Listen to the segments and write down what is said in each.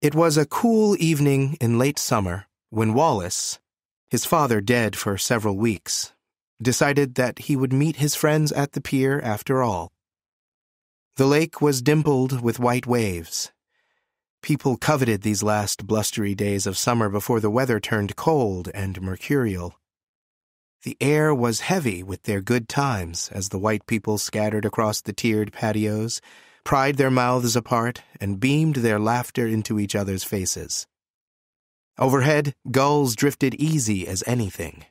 It was a cool evening in late summer when Wallace, his father dead for several weeks, decided that he would meet his friends at the pier after all. The lake was dimpled with white waves. People coveted these last blustery days of summer before the weather turned cold and mercurial. The air was heavy with their good times as the white people scattered across the tiered patios pried their mouths apart, and beamed their laughter into each other's faces. Overhead, gulls drifted easy as anything.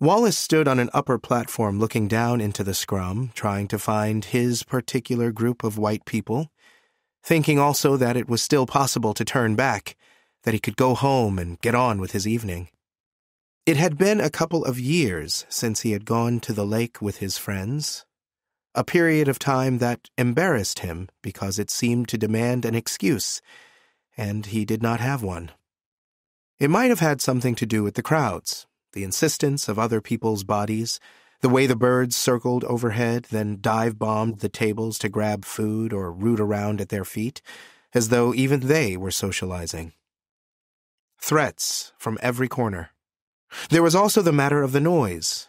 Wallace stood on an upper platform looking down into the scrum, trying to find his particular group of white people, thinking also that it was still possible to turn back, that he could go home and get on with his evening. It had been a couple of years since he had gone to the lake with his friends, a period of time that embarrassed him because it seemed to demand an excuse, and he did not have one. It might have had something to do with the crowds, the insistence of other people's bodies, the way the birds circled overhead, then dive bombed the tables to grab food or root around at their feet, as though even they were socializing. Threats from every corner. There was also the matter of the noise,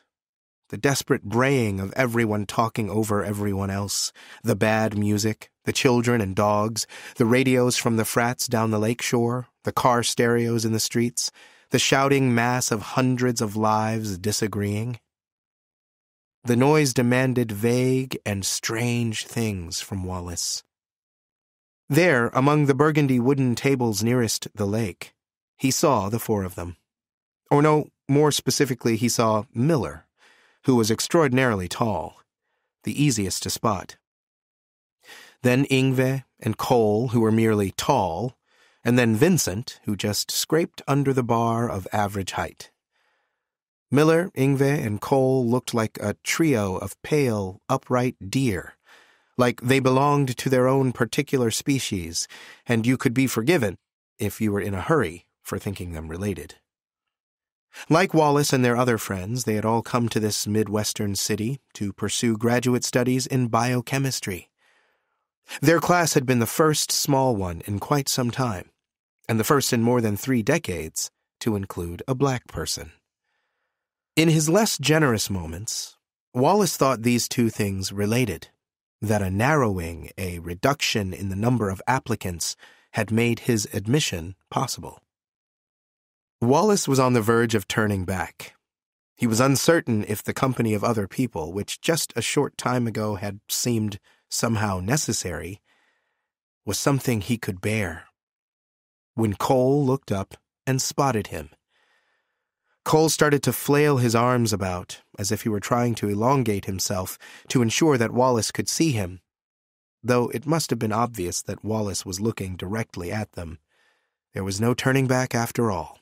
the desperate braying of everyone talking over everyone else, the bad music, the children and dogs, the radios from the frats down the lake shore, the car stereos in the streets, the shouting mass of hundreds of lives disagreeing. The noise demanded vague and strange things from Wallace. There, among the burgundy wooden tables nearest the lake, he saw the four of them. Or no, more specifically, he saw Miller who was extraordinarily tall, the easiest to spot. Then Ingve and Cole, who were merely tall, and then Vincent, who just scraped under the bar of average height. Miller, Ingve, and Cole looked like a trio of pale, upright deer, like they belonged to their own particular species, and you could be forgiven, if you were in a hurry, for thinking them related. Like Wallace and their other friends, they had all come to this Midwestern city to pursue graduate studies in biochemistry. Their class had been the first small one in quite some time, and the first in more than three decades to include a black person. In his less generous moments, Wallace thought these two things related that a narrowing, a reduction in the number of applicants, had made his admission possible. Wallace was on the verge of turning back. He was uncertain if the company of other people, which just a short time ago had seemed somehow necessary, was something he could bear. When Cole looked up and spotted him, Cole started to flail his arms about as if he were trying to elongate himself to ensure that Wallace could see him, though it must have been obvious that Wallace was looking directly at them. There was no turning back after all.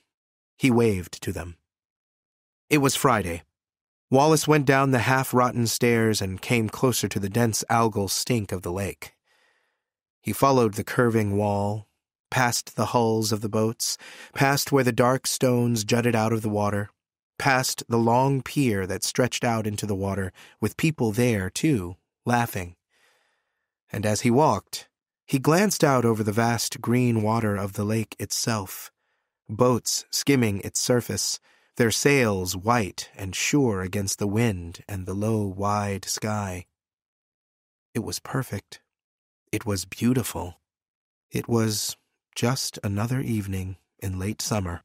He waved to them. It was Friday. Wallace went down the half rotten stairs and came closer to the dense algal stink of the lake. He followed the curving wall, past the hulls of the boats, past where the dark stones jutted out of the water, past the long pier that stretched out into the water, with people there, too, laughing. And as he walked, he glanced out over the vast green water of the lake itself boats skimming its surface, their sails white and sure against the wind and the low, wide sky. It was perfect. It was beautiful. It was just another evening in late summer.